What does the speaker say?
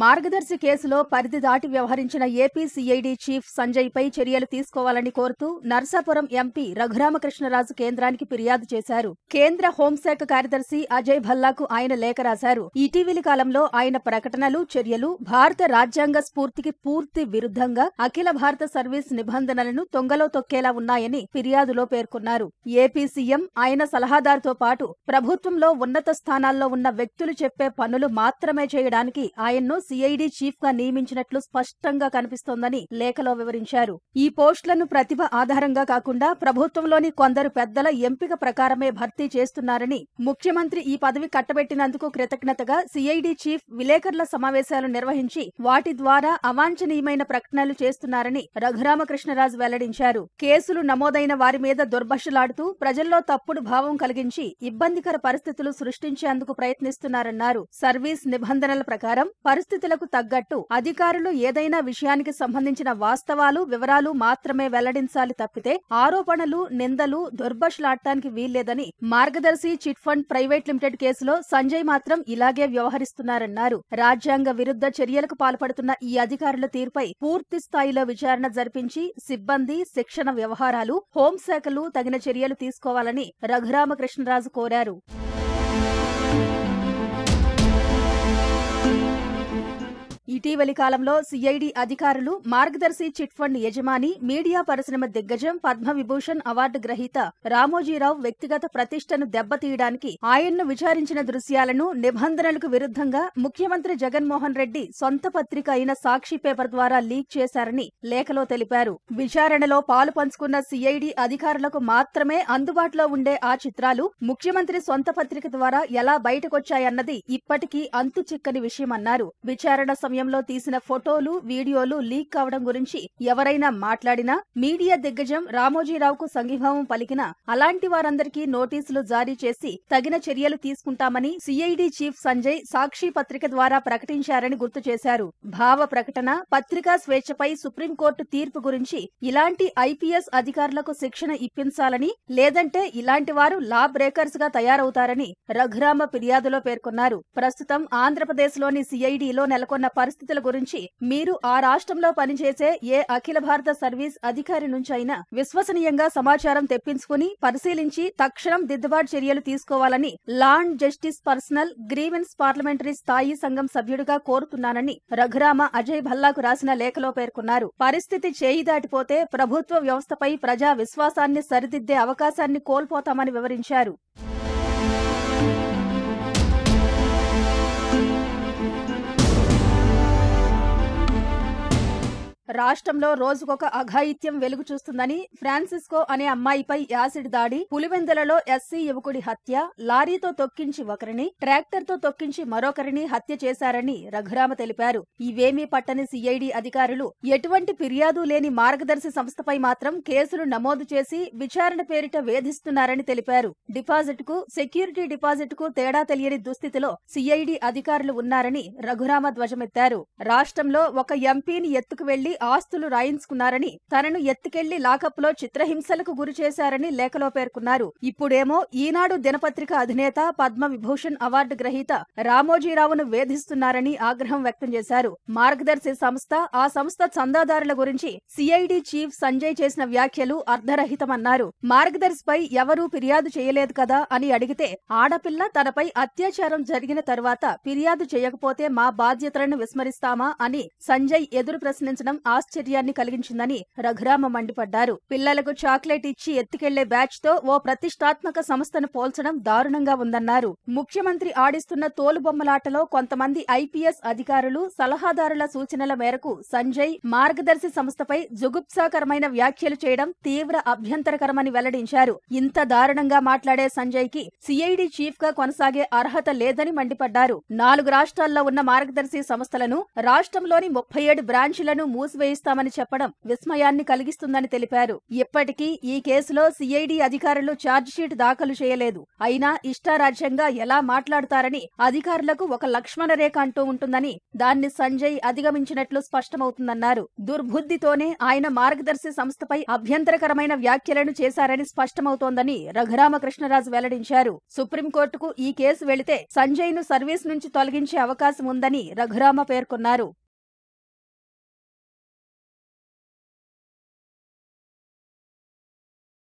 మార్గదర్శి కేసులో పరిధి దాటి వ్యవహరించిన ఏపీ సిఐడి చీఫ్ సంజయ్పై చర్యలు తీసుకోవాలని కోరుతూ నర్సాపురం ఎంపీ రఘురామకృష్ణరాజు కేంద్రానికి ఫిర్యాదు చేశారు కేంద్ర హోంశాఖ కార్యదర్శి అజయ్ భల్లాకు ఆయన లేఖ రాశారు ఇటీవలి కాలంలో ఆయన ప్రకటనలు చర్యలు భారత రాజ్యాంగ స్ఫూర్తికి పూర్తి విరుద్ధంగా అఖిల భారత సర్వీస్ నిబంధనలను తొంగలో తొక్కేలా ఉన్నాయని ఫిర్యాదులో పేర్కొన్నారు ఏపీ సీఎం ఆయన సలహాదారుతో పాటు ప్రభుత్వంలో ఉన్నత స్థానాల్లో ఉన్న వ్యక్తులు చెప్పే పనులు మాత్రమే చేయడానికి ఆయన్ను సిఐడి చీఫ్ గా నియమించినట్లు స్పష్టంగా కనిపిస్తోందని లేఖలో వివరించారు ఈ పోస్టులను ప్రతిభ ఆధారంగా కాకుండా ప్రభుత్వంలోని కొందరు పెద్దల ఎంపిక ప్రకారమే భర్తీ చేస్తున్నారని ముఖ్యమంత్రి ఈ పదవి కట్టబెట్టినందుకు కృతజ్ఞతగా సిఐడి చీఫ్ విలేకరుల సమావేశాలు నిర్వహించి వాటి ద్వారా అవాంఛనీయమైన ప్రకటనలు చేస్తున్నారని రఘురామకృష్ణరాజు వెల్లడించారు కేసులు నమోదైన వారి మీద దుర్భషలాడుతూ ప్రజల్లో తప్పుడు భావం కలిగించి ఇబ్బందికర పరిస్థితులు సృష్టించేందుకు ప్రయత్నిస్తున్నారన్నారు సర్వీస్ నిబంధనల ప్రకారం పరిస్థితి పరిస్థితులకు తగ్గట్టు అధికారులు ఏదైనా విషయానికి సంబంధించిన వాస్తవాలు వివరాలు మాత్రమే వెల్లడించాలి తప్పితే ఆరోపణలు నిందలు దుర్భషలాడటానికి వీల్లేదని మార్గదర్శి చిట్ ఫండ్ ప్రైవేట్ లిమిటెడ్ కేసులో సంజయ్ మాత్రం ఇలాగే వ్యవహరిస్తున్నారన్నారు రాజ్యాంగ విరుద్ధ చర్యలకు పాల్పడుతున్న ఈ అధికారుల తీరుపై పూర్తి స్థాయిలో విచారణ జరిపించి సిబ్బంది శిక్షణ వ్యవహారాలు హోంశాఖలు తగిన చర్యలు తీసుకోవాలని రఘురామకృష్ణరాజు కోరారు ఇటీవలి కాలంలో సిఐడి అధికారులు మార్గదర్శి చిట్ ఫండ్ యజమాని మీడియా పరిశ్రమ దిగ్గజం పద్మవిభూషణ్ అవార్డు గ్రహీత రామోజీరావు వ్యక్తిగత ప్రతిష్టను దెబ్బతీయడానికి ఆయన్ను విచారించిన దృశ్యాలను నిబంధనలకు విరుద్ధంగా ముఖ్యమంత్రి జగన్మోహన్ రెడ్డి సొంత పత్రిక అయిన సాక్షి పేపర్ ద్వారా లీక్ చేశారని లేఖలో తెలిపారు విచారణలో పాలు పంచుకున్న సిఐడి అధికారులకు మాత్రమే అందుబాటులో ఉండే ఆ చిత్రాలు ముఖ్యమంత్రి సొంత పత్రిక ద్వారా ఎలా బయటకొచ్చాయన్నది ఇప్పటికీ అంతు చిక్కని విషయమన్నారు విచారణ సమయం సమయంలో తీసిన ఫోటోలు వీడియోలు లీక్ కావడం గురించి ఎవరైనా మాట్లాడినా మీడియా దిగ్గజం రామోజీరావుకు సంఘీభావం పలికినా అలాంటి వారందరికీ నోటీసులు జారీ చేసి తగిన చర్యలు తీసుకుంటామని సిఐడి చీఫ్ సంజయ్ సాక్షి పత్రిక ద్వారా ప్రకటించారని గుర్తు చేశారు భావ ప్రకటన పత్రికా స్వేచ్ఛపై సుప్రీంకోర్టు తీర్పు గురించి ఇలాంటి ఐపీఎస్ అధికారులకు శిక్షణ ఇప్పించాలని లేదంటే ఇలాంటి వారు లా బ్రేకర్స్ గా తయారవుతారని రఘురామ ఫిర్యాదులో పేర్కొన్నారు ప్రస్తుతం ఆంధ్రప్రదేశ్లోని సిఐడిలో నెలకొన్న పరిస్థితి పరిస్థితుల గురించి మీరు ఆ రాష్ట్రంలో పనిచేసే ఏ అఖిల భారత సర్వీస్ అధికారి నుంచైనా విశ్వసనీయంగా సమాచారం తెప్పించుకుని పరిశీలించి తక్షణం దిద్దుబాటు చర్యలు తీసుకోవాలని law and justice personnel grievance parliamentary స్థాయి సంఘం సభ్యుడిగా కోరుతున్నానని రఘురామ అజయ్ భల్లాకు రాసిన లేఖలో పేర్కొన్నారు పరిస్థితి చేయి దాటిపోతే ప్రభుత్వ వ్యవస్థపై ప్రజా విశ్వాసాన్ని సరిదిద్దే అవకాశాన్ని కోల్పోతామని వివరించారు రాష్ట్రంలో రోజుకొక అఘాయిత్యం వెలుగు చూస్తుందని ఫ్రాన్సిస్కో అనే అమ్మాయిపై యాసిడ్ దాడి పులివెందులలో ఎస్సీ యువకుడి హత్య లారీతో తొక్కించి ఒకరిని ట్రాక్టర్తో తొక్కించి మరొకరిని హత్య చేశారని రఘురామ తెలిపారు ఇవేమీ పట్టని సిఐడి అధికారులు ఎటువంటి ఫిర్యాదు లేని మార్గదర్శి సంస్థపై మాత్రం కేసులు నమోదు చేసి విచారణ పేరిట వేధిస్తున్నారని తెలిపారు డిపాజిట్ కు సెక్యూరిటీ డిపాజిట్ కు తేడా తెలియని దుస్థితిలో సిఐడి అధికారులు ఉన్నారని రఘురామ ధ్వజమెత్తారు రాష్ట్రంలో ఒక ఎంపీని ఎత్తుకు వెళ్లి ఆస్తులు రాయించుకున్నారని తనను ఎత్తుకెళ్లి లాకప్లో చిత్రహింసలకు గురి చేశారని లేఖలో పేర్కొన్నారు ఇప్పుడేమో ఈనాడు దినపత్రిక అధినేత పద్మ విభూషణ్ అవార్డు గ్రహీత రామోజీరావును వేధిస్తున్నారని ఆగ్రహం వ్యక్తం చేశారు మార్గదర్శి సంస్థ ఆ సంస్థ చందాదారుల గురించి సిఐడి చీఫ్ సంజయ్ చేసిన వ్యాఖ్యలు అర్ధరహితమన్నారు మార్గదర్శిపై ఎవరూ ఫిర్యాదు చేయలేదు కదా అని అడిగితే ఆడపిల్ల తనపై అత్యాచారం జరిగిన తర్వాత ఫిర్యాదు చేయకపోతే మా బాధ్యతలను విస్మరిస్తామా అని సంజయ్ ఎదురు ప్రశ్నించడం ఆశ్చర్యాన్ని కలిగించిందని రఘురామ మండిపడ్డారు పిల్లలకు చాక్లెట్ ఇచ్చి ఎత్తికెళ్లే బ్యాచ్ తో ఓ ప్రతిష్టాత్మక సంస్థను పోల్చడం దారుణంగా ఉందన్నారు ముఖ్యమంత్రి ఆడిస్తున్న తోలుబొమ్మలాటలో కొంతమంది ఐపీఎస్ అధికారులు సలహాదారుల సూచనల మేరకు సంజయ్ మార్గదర్శి సంస్థపై జుగుప్సాకరమైన వ్యాఖ్యలు చేయడం తీవ్ర అభ్యంతరకరమని వెల్లడించారు ఇంత దారుణంగా మాట్లాడే సంజయ్ కి సిఐడి చీఫ్ గా కొనసాగే అర్హత లేదని మండిపడ్డారు నాలుగు రాష్ట్రాల్లో ఉన్న మార్గదర్శి సంస్థలను రాష్ట్రంలోని ముప్పై ఏడు బ్రాంచ్లను మూసి వేయిస్తామని చెప్పడం విస్మయాన్ని కలిగిస్తుందని తెలిపారు ఇప్పటికీ ఈ కేసులో సిఐడి అధికారులు ఛార్జ్షీట్ దాఖలు చేయలేదు అయినా ఇష్టారాజ్యంగా ఎలా మాట్లాడతారని అధికారులకు ఒక లక్ష్మణ రేఖ అంటూ ఉంటుందని దాన్ని సంజయ్ అధిగమించినట్లు స్పష్టమవుతుందన్నారు దుర్బుద్ధితోనే ఆయన మార్గదర్శి సంస్థపై అభ్యంతరకరమైన వ్యాఖ్యలను చేశారని స్పష్టమవుతోందని రఘురామకృష్ణరాజు వెల్లడించారు సుప్రీంకోర్టుకు ఈ కేసు వెళితే సంజయ్ను సర్వీస్ నుంచి తొలగించే అవకాశం ఉందని రఘురామ పేర్కొన్నారు